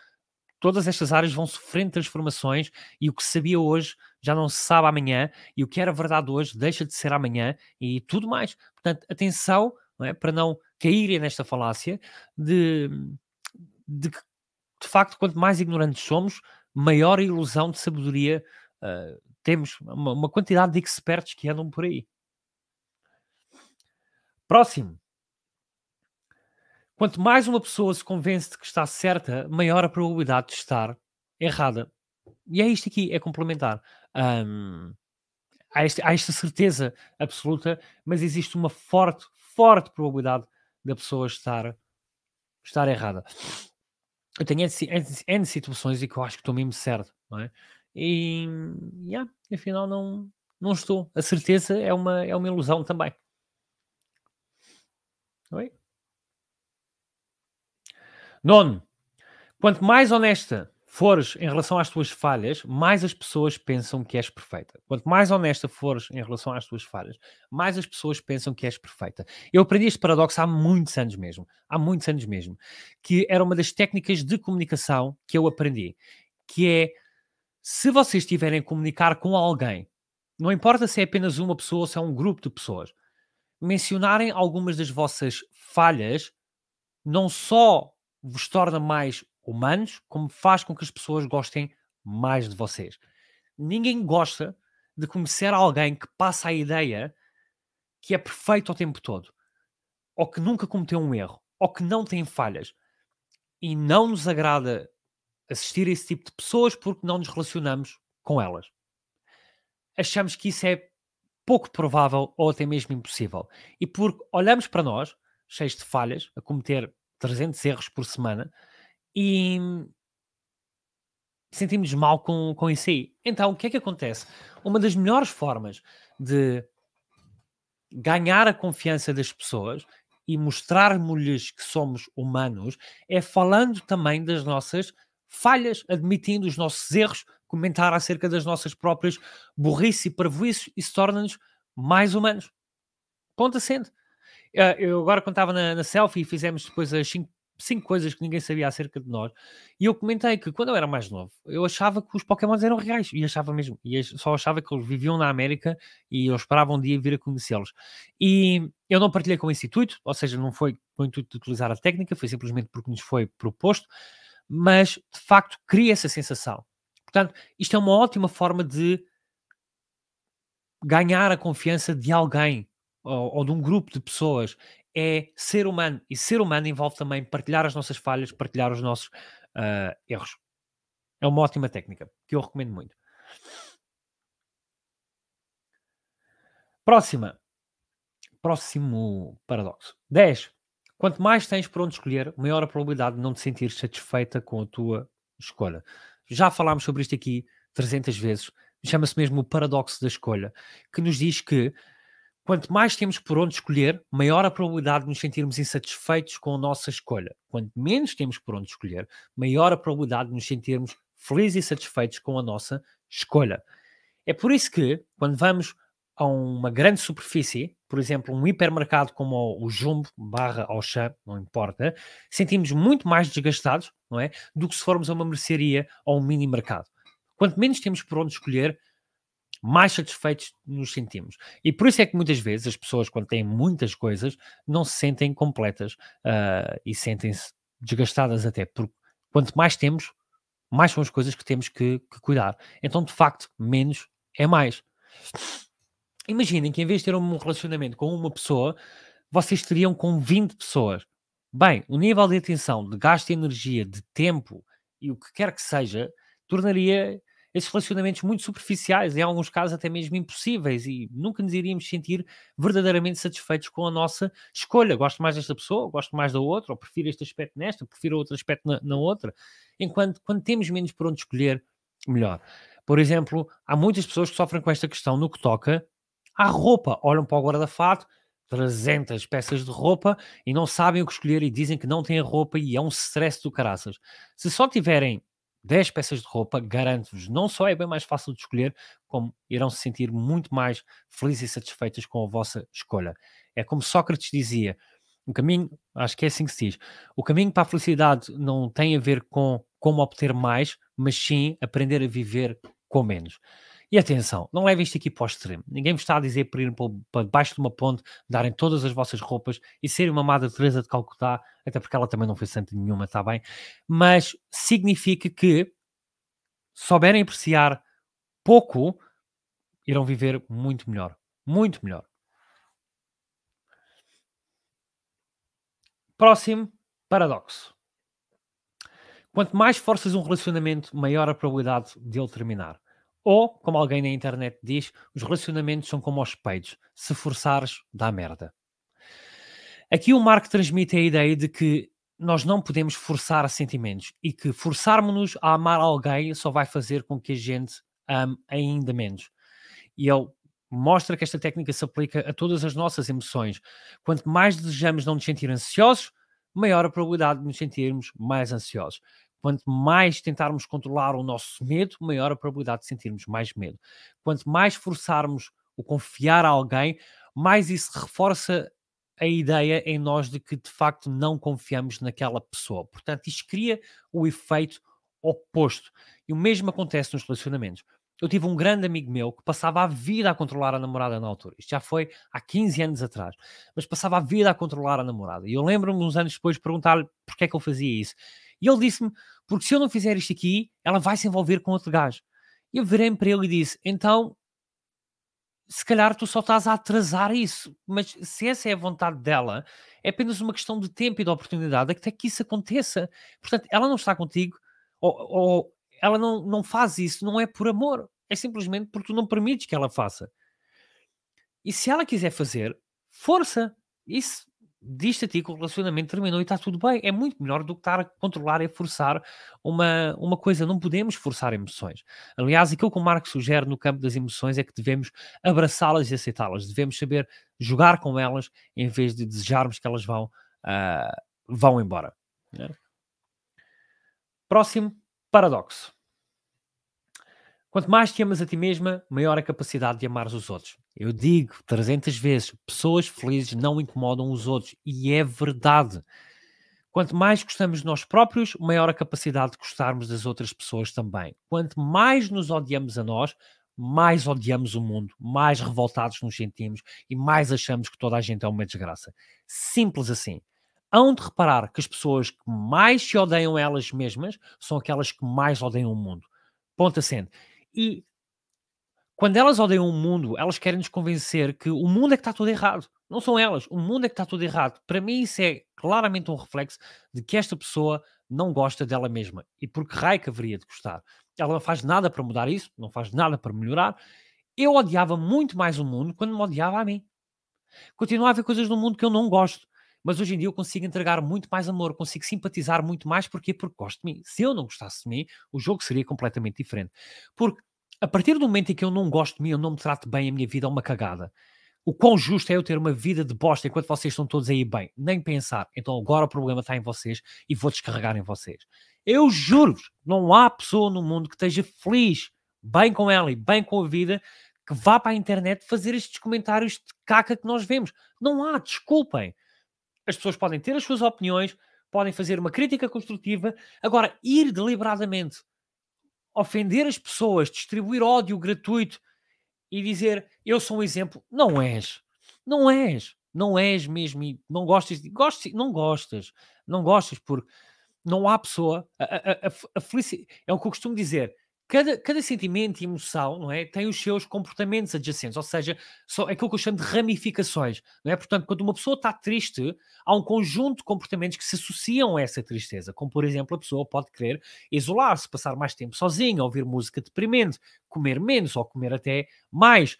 todas estas áreas vão sofrendo transformações e o que se sabia hoje já não se sabe amanhã e o que era verdade hoje deixa de ser amanhã e tudo mais. Portanto, atenção não é, para não caírem nesta falácia de, de que, de facto, quanto mais ignorantes somos, maior a ilusão de sabedoria uh, temos uma, uma quantidade de expertos que andam por aí. Próximo. Quanto mais uma pessoa se convence de que está certa, maior a probabilidade de estar errada. E é isto aqui, é complementar. Um, há, este, há, esta certeza absoluta, mas existe uma forte, forte probabilidade da pessoa estar, estar errada. Eu tenho N, N, N situações em que eu acho que estou mesmo certo, não é? E yeah, afinal não, não estou. A certeza é uma, é uma ilusão também. Oi? Nono, quanto mais honesta fores em relação às tuas falhas, mais as pessoas pensam que és perfeita. Quanto mais honesta fores em relação às tuas falhas, mais as pessoas pensam que és perfeita. Eu aprendi este paradoxo há muitos anos mesmo, há muitos anos mesmo, que era uma das técnicas de comunicação que eu aprendi, que é se vocês estiverem a comunicar com alguém, não importa se é apenas uma pessoa ou se é um grupo de pessoas, mencionarem algumas das vossas falhas não só vos torna mais humanos, como faz com que as pessoas gostem mais de vocês. Ninguém gosta de conhecer alguém que passa a ideia que é perfeito o tempo todo, ou que nunca cometeu um erro, ou que não tem falhas. E não nos agrada assistir a esse tipo de pessoas porque não nos relacionamos com elas. Achamos que isso é pouco provável ou até mesmo impossível. E porque olhamos para nós, cheios de falhas, a cometer 300 erros por semana, e sentimos mal com, com isso aí. Então, o que é que acontece? Uma das melhores formas de ganhar a confiança das pessoas e mostrarmos-lhes que somos humanos é falando também das nossas falhas, admitindo os nossos erros, comentar acerca das nossas próprias burrice e prejuízos, isso torna-nos mais humanos. Ponto sendo eh, Eu agora contava na, na selfie e fizemos depois as 5 cinco coisas que ninguém sabia acerca de nós. E eu comentei que quando eu era mais novo, eu achava que os Pokémons eram reais. E achava mesmo. E só achava que eles viviam na América e eu esperava um dia vir a conhecê-los. E eu não partilhei com esse intuito, ou seja, não foi com o intuito de utilizar a técnica, foi simplesmente porque nos foi proposto mas de facto cria essa sensação. Portanto, isto é uma ótima forma de ganhar a confiança de alguém ou, ou de um grupo de pessoas. É ser humano. E ser humano envolve também partilhar as nossas falhas, partilhar os nossos uh, erros. É uma ótima técnica que eu recomendo muito. Próxima. Próximo paradoxo. 10. Quanto mais tens por onde escolher, maior a probabilidade de não te sentir satisfeita com a tua escolha. Já falámos sobre isto aqui 300 vezes. Chama-se mesmo o paradoxo da escolha, que nos diz que quanto mais temos por onde escolher, maior a probabilidade de nos sentirmos insatisfeitos com a nossa escolha. Quanto menos temos por onde escolher, maior a probabilidade de nos sentirmos felizes e satisfeitos com a nossa escolha. É por isso que, quando vamos a uma grande superfície, por exemplo, um hipermercado como o Jumbo barra Auchan, não importa, sentimos muito mais desgastados, não é? Do que se formos a uma mercearia ou um mini mercado. Quanto menos temos por onde escolher, mais satisfeitos nos sentimos. E por isso é que muitas vezes as pessoas, quando têm muitas coisas, não se sentem completas uh, e sentem-se desgastadas até, porque quanto mais temos, mais são as coisas que temos que, que cuidar. Então, de facto, menos é mais. Imaginem que em vez de ter um relacionamento com uma pessoa, vocês teriam com 20 pessoas. Bem, o nível de atenção, de gasto de energia, de tempo e o que quer que seja, tornaria esses relacionamentos muito superficiais, em alguns casos até mesmo impossíveis, e nunca nos iríamos sentir verdadeiramente satisfeitos com a nossa escolha. Gosto mais desta pessoa, gosto mais da outra, ou prefiro este aspecto nesta, prefiro outro aspecto na, na outra. Enquanto quando temos menos por onde escolher, melhor. Por exemplo, há muitas pessoas que sofrem com esta questão no que toca à roupa. Olham para o guarda-fato, 300 peças de roupa e não sabem o que escolher e dizem que não têm roupa e é um stress do caraças. Se só tiverem 10 peças de roupa, garanto-vos, não só é bem mais fácil de escolher, como irão se sentir muito mais felizes e satisfeitas com a vossa escolha. É como Sócrates dizia, o caminho, acho que é assim que se diz, o caminho para a felicidade não tem a ver com como obter mais, mas sim aprender a viver com menos. E atenção, não leve é isto aqui para o extremo. Ninguém vos está a dizer para ir para baixo de uma ponte, darem todas as vossas roupas e serem uma amada Teresa de Calcutá, até porque ela também não foi santa nenhuma, está bem? Mas significa que souberem apreciar pouco, irão viver muito melhor. Muito melhor. Próximo paradoxo. Quanto mais forças um relacionamento, maior a probabilidade de ele terminar. Ou, como alguém na internet diz, os relacionamentos são como os peitos: se forçares, dá merda. Aqui o Marco transmite a ideia de que nós não podemos forçar sentimentos e que forçarmos-nos a amar alguém só vai fazer com que a gente ame ainda menos. E ele mostra que esta técnica se aplica a todas as nossas emoções. Quanto mais desejamos não nos sentir ansiosos, maior a probabilidade de nos sentirmos mais ansiosos. Quanto mais tentarmos controlar o nosso medo, maior a probabilidade de sentirmos mais medo. Quanto mais forçarmos o confiar a alguém, mais isso reforça a ideia em nós de que de facto não confiamos naquela pessoa. Portanto, isto cria o efeito oposto. E o mesmo acontece nos relacionamentos. Eu tive um grande amigo meu que passava a vida a controlar a namorada na altura. Isto já foi há 15 anos atrás. Mas passava a vida a controlar a namorada. E eu lembro-me uns anos depois de perguntar-lhe porquê é que ele fazia isso. E ele disse-me: Porque se eu não fizer isto aqui, ela vai se envolver com outro gajo. E eu virei-me para ele e disse: Então, se calhar tu só estás a atrasar isso. Mas se essa é a vontade dela, é apenas uma questão de tempo e de oportunidade até que isso aconteça. Portanto, ela não está contigo, ou, ou ela não, não faz isso, não é por amor. É simplesmente porque tu não permites que ela faça. E se ela quiser fazer, força. Isso diz-te a ti que o relacionamento terminou e está tudo bem. É muito melhor do que estar a controlar e a forçar uma, uma coisa. Não podemos forçar emoções. Aliás, aquilo que o Marco sugere no campo das emoções é que devemos abraçá-las e aceitá-las. Devemos saber jogar com elas em vez de desejarmos que elas vão, uh, vão embora. Né? Próximo paradoxo. Quanto mais te amas a ti mesma, maior a capacidade de amar os outros. Eu digo 300 vezes: pessoas felizes não incomodam os outros. E é verdade. Quanto mais gostamos de nós próprios, maior a capacidade de gostarmos das outras pessoas também. Quanto mais nos odiamos a nós, mais odiamos o mundo, mais revoltados nos sentimos e mais achamos que toda a gente é uma desgraça. Simples assim. Hão de reparar que as pessoas que mais se odeiam elas mesmas são aquelas que mais odeiam o mundo. Ponto assente. E quando elas odeiam o mundo, elas querem nos convencer que o mundo é que está tudo errado. Não são elas, o mundo é que está tudo errado. Para mim, isso é claramente um reflexo de que esta pessoa não gosta dela mesma. E por que raio que haveria de gostar? Ela não faz nada para mudar isso, não faz nada para melhorar. Eu odiava muito mais o mundo quando me odiava a mim. Continuava a ver coisas no mundo que eu não gosto. Mas hoje em dia eu consigo entregar muito mais amor, consigo simpatizar muito mais. Porquê? Porque gosto de mim. Se eu não gostasse de mim, o jogo seria completamente diferente. Porque a partir do momento em que eu não gosto de mim, eu não me trato bem, a minha vida é uma cagada. O quão justo é eu ter uma vida de bosta enquanto vocês estão todos aí bem? Nem pensar. Então agora o problema está em vocês e vou descarregar em vocês. Eu juro-vos, não há pessoa no mundo que esteja feliz, bem com ela e bem com a vida, que vá para a internet fazer estes comentários de caca que nós vemos. Não há, desculpem. As pessoas podem ter as suas opiniões, podem fazer uma crítica construtiva. Agora, ir deliberadamente ofender as pessoas, distribuir ódio gratuito e dizer eu sou um exemplo, não és. Não és. Não és mesmo. E não gostas. Gostes, não gostas. Não gostas porque não há pessoa. A, a, a, a felicidade, é o que eu costumo dizer cada, cada sentimento e emoção não é, tem os seus comportamentos adjacentes, ou seja, só aquilo que eu chamo de ramificações. Não é? Portanto, quando uma pessoa está triste, há um conjunto de comportamentos que se associam a essa tristeza, como por exemplo, a pessoa pode querer isolar-se, passar mais tempo sozinha, ouvir música deprimente, comer menos ou comer até mais.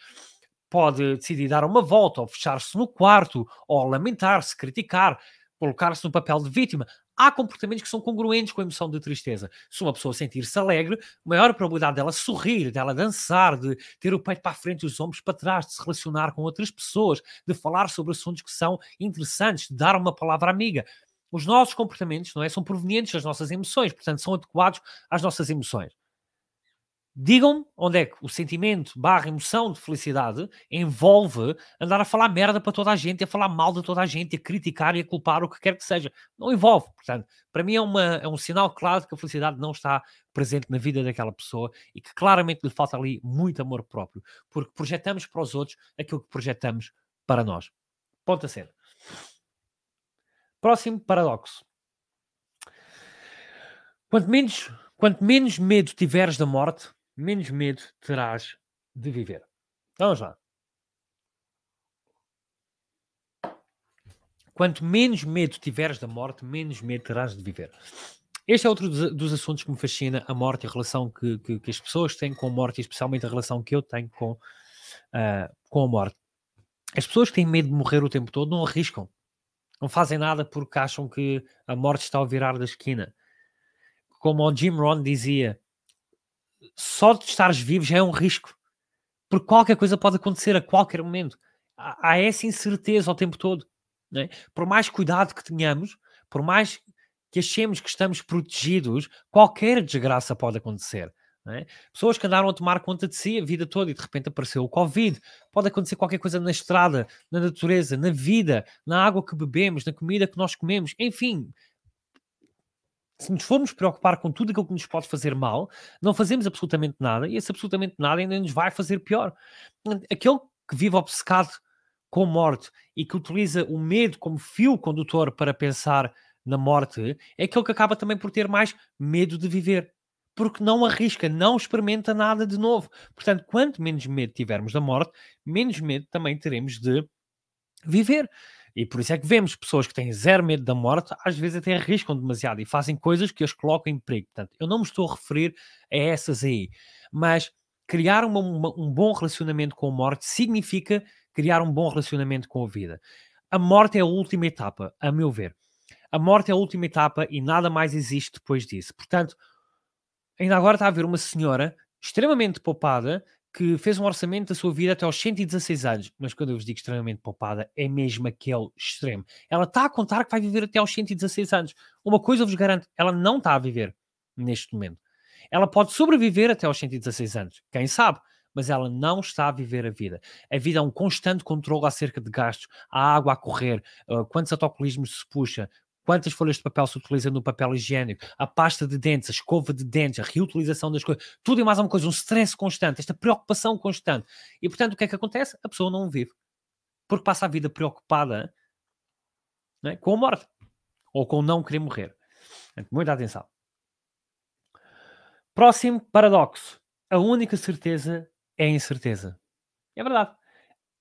Pode decidir dar uma volta, ou fechar-se no quarto, ou lamentar-se, criticar, colocar-se no papel de vítima há comportamentos que são congruentes com a emoção de tristeza. Se uma pessoa sentir-se alegre, maior probabilidade dela sorrir, dela dançar, de ter o peito para a frente e os ombros para trás, de se relacionar com outras pessoas, de falar sobre assuntos que são interessantes, de dar uma palavra amiga. Os nossos comportamentos não é, são provenientes das nossas emoções, portanto, são adequados às nossas emoções. Digam-me onde é que o sentimento barra emoção de felicidade envolve andar a falar merda para toda a gente, a falar mal de toda a gente, a criticar e a culpar o que quer que seja. Não envolve. Portanto, para mim é, uma, é um sinal claro de que a felicidade não está presente na vida daquela pessoa e que claramente lhe falta ali muito amor próprio. Porque projetamos para os outros aquilo que projetamos para nós. Ponto a cena. Próximo paradoxo. Quanto menos, quanto menos medo tiveres da morte, menos medo terás de viver. Então, vamos lá. Quanto menos medo tiveres da morte, menos medo terás de viver. Este é outro dos, assuntos que me fascina, a morte e a relação que, que, que, as pessoas têm com a morte, e especialmente a relação que eu tenho com, uh, com a morte. As pessoas que têm medo de morrer o tempo todo não arriscam. Não fazem nada porque acham que a morte está ao virar da esquina. Como o Jim Rohn dizia, só de estares vivo já é um risco. Porque qualquer coisa pode acontecer a qualquer momento. Há, há essa incerteza o tempo todo. né Por mais cuidado que tenhamos, por mais que achemos que estamos protegidos, qualquer desgraça pode acontecer. É? Pessoas que andaram a tomar conta de si a vida toda e de repente apareceu o Covid. Pode acontecer qualquer coisa na estrada, na natureza, na vida, na água que bebemos, na comida que nós comemos, enfim, se nos formos preocupar com tudo aquilo que nos pode fazer mal, não fazemos absolutamente nada e esse absolutamente nada ainda nos vai fazer pior. Aquele que vive obcecado com a morte e que utiliza o medo como fio condutor para pensar na morte, é aquele que acaba também por ter mais medo de viver. Porque não arrisca, não experimenta nada de novo. Portanto, quanto menos medo tivermos da morte, menos medo também teremos de viver. E por isso é que vemos pessoas que têm zero medo da morte, às vezes até arriscam demasiado e fazem coisas que as colocam em perigo. Portanto, eu não me estou a referir a essas aí, mas criar uma, uma, um bom relacionamento com a morte significa criar um bom relacionamento com a vida. A morte é a última etapa, a meu ver. A morte é a última etapa e nada mais existe depois disso. Portanto, ainda agora está a haver uma senhora extremamente poupada que fez um orçamento da sua vida até aos 116 anos, mas quando eu vos digo extremamente poupada, é mesmo aquele extremo. Ela está a contar que vai viver até aos 116 anos. Uma coisa eu vos garanto, ela não está a viver neste momento. Ela pode sobreviver até aos 116 anos, quem sabe, mas ela não está a viver a vida. A vida é um constante controle acerca de gastos, a água a correr, ah, quantos autocolismos se puxa, Quantas folhas de papel se utilizam no papel higiênico? A pasta de dentes, a escova de dentes, a reutilização das coisas, tudo e mais alguma coisa, um stress constante, esta preocupação constante. E portanto, o que é que acontece? A pessoa não vive. Porque passa a vida preocupada é, com a morte ou com não querer morrer. Muito muita atenção. Próximo paradoxo. A única certeza é a incerteza. É verdade.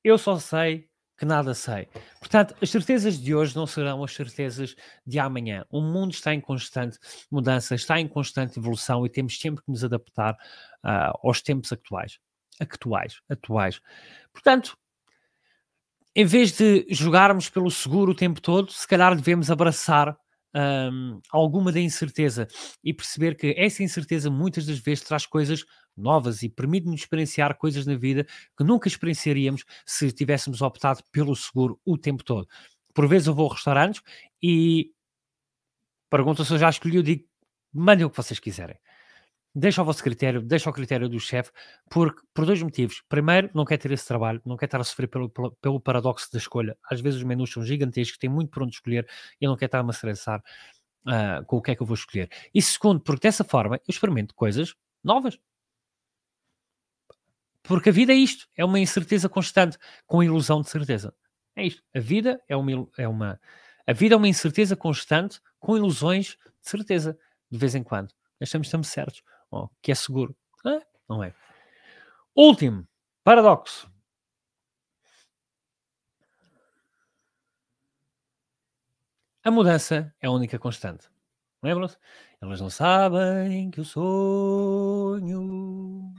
Eu só sei que nada sei. Portanto, as certezas de hoje não serão as certezas de amanhã. O mundo está em constante mudança, está em constante evolução e temos sempre que nos adaptar uh, aos tempos atuais. Actuais, atuais. Portanto, em vez de jogarmos pelo seguro o tempo todo, se calhar devemos abraçar um, alguma da incerteza e perceber que essa incerteza muitas das vezes traz coisas novas e permite-nos experienciar coisas na vida que nunca experienciaríamos se tivéssemos optado pelo seguro o tempo todo. Por vezes eu vou a restaurantes e pergunto se eu já escolhi, eu digo, mandem o que vocês quiserem. Deixa ao vosso critério, deixa ao critério do chefe, porque por dois motivos. Primeiro, não quer ter esse trabalho, não quer estar a sofrer pelo, pelo, pelo paradoxo da escolha. Às vezes os menus são gigantescos, tem muito para onde escolher e não quer estar a me estressar uh, com o que é que eu vou escolher. E segundo, porque dessa forma eu experimento coisas novas, porque a vida é isto, é uma incerteza constante, com ilusão de certeza. É isto. A vida é uma, é uma, a vida é uma incerteza constante, com ilusões de certeza, de vez em quando. Achamos que estamos certos, oh, que é seguro. Ah, não é? Último, paradoxo. A mudança é a única constante. Lembram-se? É, Elas não sabem que o sonho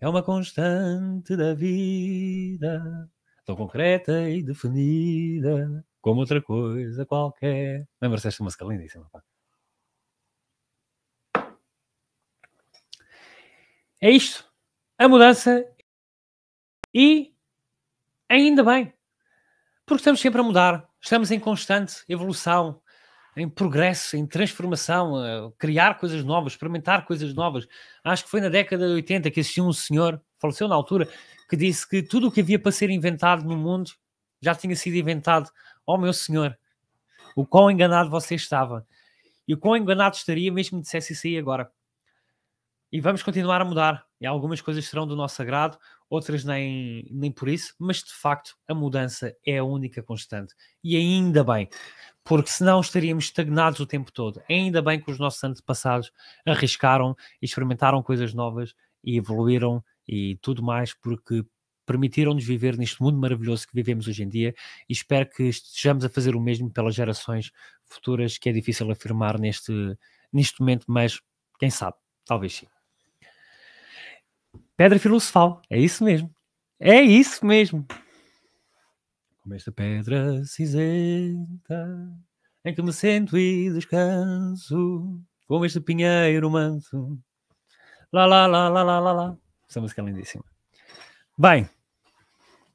é uma constante da vida, tão concreta e definida como outra coisa qualquer. Lembra-se desta música lindíssima, pá? É isto. A mudança e ainda bem, porque estamos sempre a mudar, estamos em constante evolução, em progresso, em transformação, criar coisas novas, experimentar coisas novas. Acho que foi na década de 80 que assistiu um senhor, faleceu na altura, que disse que tudo o que havia para ser inventado no mundo já tinha sido inventado. Oh meu senhor, o quão enganado você estava. E o quão enganado estaria mesmo que dissesse isso aí agora. E vamos continuar a mudar. E algumas coisas serão do nosso agrado, outras nem, nem por isso, mas de facto a mudança é a única constante. E ainda bem, porque senão estaríamos estagnados o tempo todo. Ainda bem que os nossos antepassados arriscaram, experimentaram coisas novas e evoluíram e tudo mais, porque permitiram-nos viver neste mundo maravilhoso que vivemos hoje em dia e espero que estejamos a fazer o mesmo pelas gerações futuras, que é difícil afirmar neste, neste momento, mas quem sabe, talvez sim. Pedra filosofal, é isso mesmo. É isso mesmo. Como esta pedra cinzenta em que me sento e descanso, como este pinheiro manso. Lá, lá, lá, lá, lá, lá, lá. Essa música é lindíssima. Bem,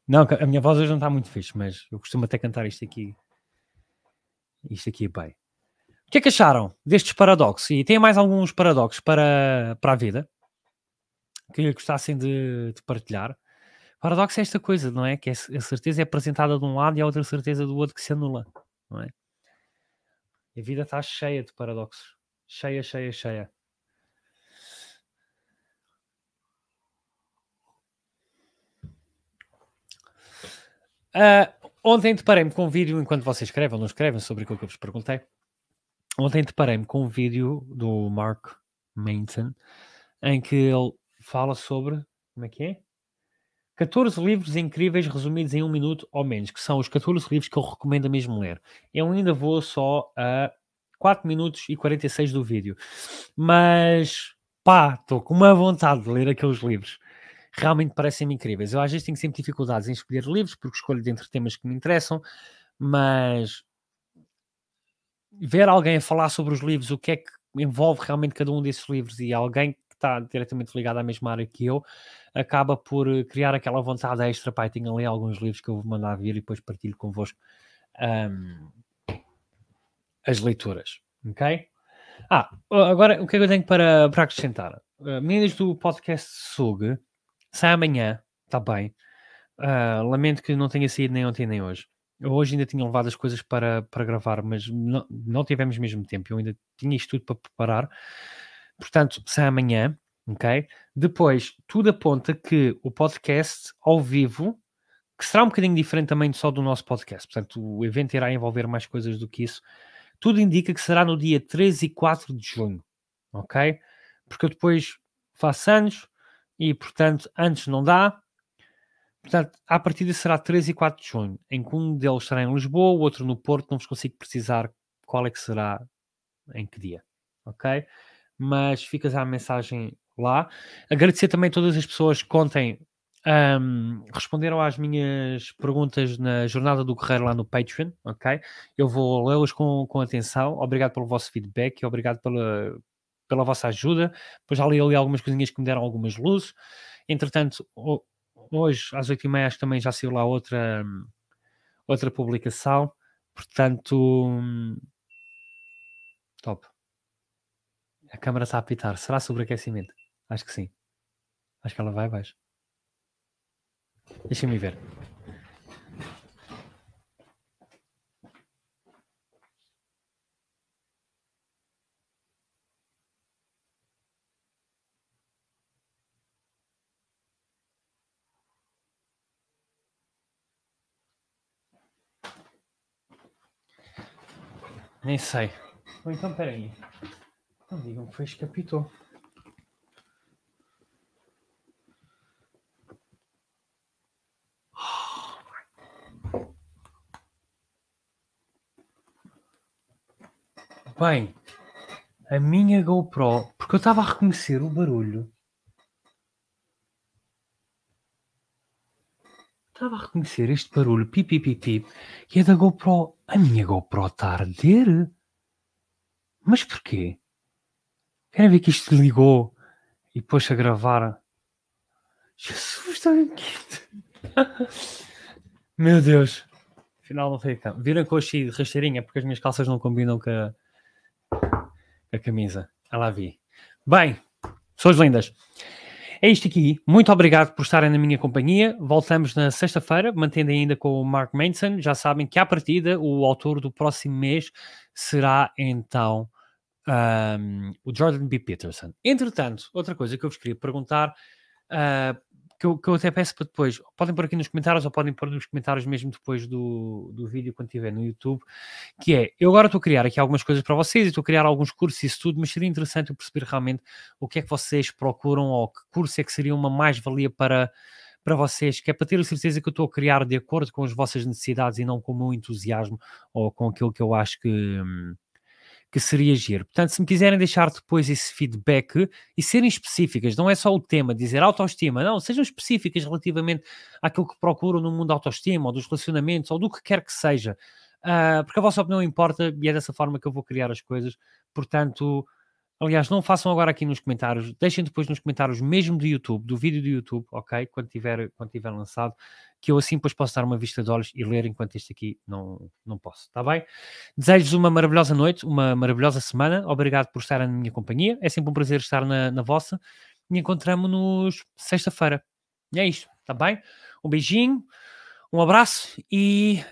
não, a minha voz hoje não está muito fixe, mas eu costumo até cantar isto aqui. Isto aqui, bem. O que é que acharam destes paradoxos? E tem mais alguns paradoxos para, para a vida? que lhe gostassem de, de partilhar. O paradoxo é esta coisa, não é? Que a certeza é apresentada de um lado e a outra certeza do outro que se anula, não é? A vida está cheia de paradoxos. Cheia, cheia, cheia. Uh, ontem deparei-me com um vídeo, enquanto vocês escrevem ou não escrevem sobre aquilo que eu vos perguntei. Ontem deparei-me com um vídeo do Mark Manson em que ele fala sobre. Como é que é? 14 livros incríveis resumidos em um minuto ou menos, que são os 14 livros que eu recomendo mesmo ler. Eu ainda vou só a 4 minutos e 46 do vídeo. Mas, pá, estou com uma vontade de ler aqueles livros. Realmente parecem-me incríveis. Eu às vezes tenho sempre dificuldades em escolher livros, porque escolho dentre temas que me interessam, mas ver alguém a falar sobre os livros, o que é que envolve realmente cada um desses livros e alguém está diretamente ligado à mesma área que eu, acaba por eh, criar aquela vontade extra. Pai, tenho ali alguns livros que eu vou mandar vir e depois partilho convosco um, as leituras. Ok? Ah, agora o que é que eu tenho para, para acrescentar? Uh, meninas do podcast SUG sai amanhã, está bem. Uh, lamento que não tenha saído nem ontem nem hoje. Eu hoje ainda tinha levado as coisas para, para gravar, mas não, não tivemos mesmo tempo. Eu ainda tinha isto tudo para preparar. Portanto, será é amanhã, ok? Depois, tudo aponta que o podcast ao vivo, que será um bocadinho diferente também só do nosso podcast, portanto, o evento irá envolver mais coisas do que isso. Tudo indica que será no dia 3 e 4 de junho, ok? Porque eu depois faço anos e, portanto, antes não dá. Portanto, a partida será 3 e 4 de junho, em que um deles estará em Lisboa, o outro no Porto, não vos consigo precisar qual é que será em que dia, ok? mas ficas a mensagem lá. Agradecer também a todas as pessoas que contem um, responderam às minhas perguntas na Jornada do Correr lá no Patreon, ok? Eu vou lê-las com, com atenção. Obrigado pelo vosso feedback obrigado pela, pela vossa ajuda. Pois já li ali algumas coisinhas que me deram algumas luzes. Entretanto, hoje às 8h30 acho que também já saiu lá outra, outra publicação. Portanto, hum, A câmara está a apitar. Será sobreaquecimento? Acho que sim. Acho que ela vai abaixo. Deixa-me ver. Nem sei. Ou então, peraí. Não digam que foi escapitou. Bem, a minha GoPro, porque eu estava a reconhecer o barulho. Estava a reconhecer este barulho, pipi, pipi, pi, e é da GoPro. A minha GoPro está a arder. Mas porquê? Querem ver que isto ligou e pôs a gravar? Jesus, está bem quieto. Meu Deus. Afinal não foi cama. Viram que eu achei de rasteirinha porque as minhas calças não combinam com a, a camisa. Ela é lá vi. Bem, pessoas lindas. É isto aqui. Muito obrigado por estarem na minha companhia. Voltamos na sexta-feira, mantendo ainda com o Mark Manson. Já sabem que, à partida, o autor do próximo mês será então um, o Jordan B. Peterson. Entretanto, outra coisa que eu vos queria perguntar, uh, que, eu, que, eu, até peço para depois, podem pôr aqui nos comentários ou podem pôr nos comentários mesmo depois do, do vídeo, quando estiver no YouTube, que é, eu agora estou a criar aqui algumas coisas para vocês e estou a criar alguns cursos e isso tudo, mas seria interessante eu perceber realmente o que é que vocês procuram ou que curso é que seria uma mais-valia para para vocês, que é para ter a certeza que eu estou a criar de acordo com as vossas necessidades e não com o meu entusiasmo ou com aquilo que eu acho que, hum, que seria giro. Portanto, se me quiserem deixar depois esse feedback e serem específicas, não é só o tema, dizer autoestima, não, sejam específicas relativamente àquilo que procuram no mundo da autoestima, ou dos relacionamentos, ou do que quer que seja, uh, porque a vossa opinião importa e é dessa forma que eu vou criar as coisas. Portanto, Aliás, não façam agora aqui nos comentários, deixem depois nos comentários, mesmo do YouTube, do vídeo do YouTube, ok? Quando tiver, quando tiver lançado, que eu assim depois posso dar uma vista de olhos e ler, enquanto este aqui não, não posso, tá bem? Desejo-vos uma maravilhosa noite, uma maravilhosa semana. Obrigado por estarem na minha companhia. É sempre um prazer estar na, na vossa. E encontramos-nos sexta-feira. E é isto, tá bem? Um beijinho, um abraço e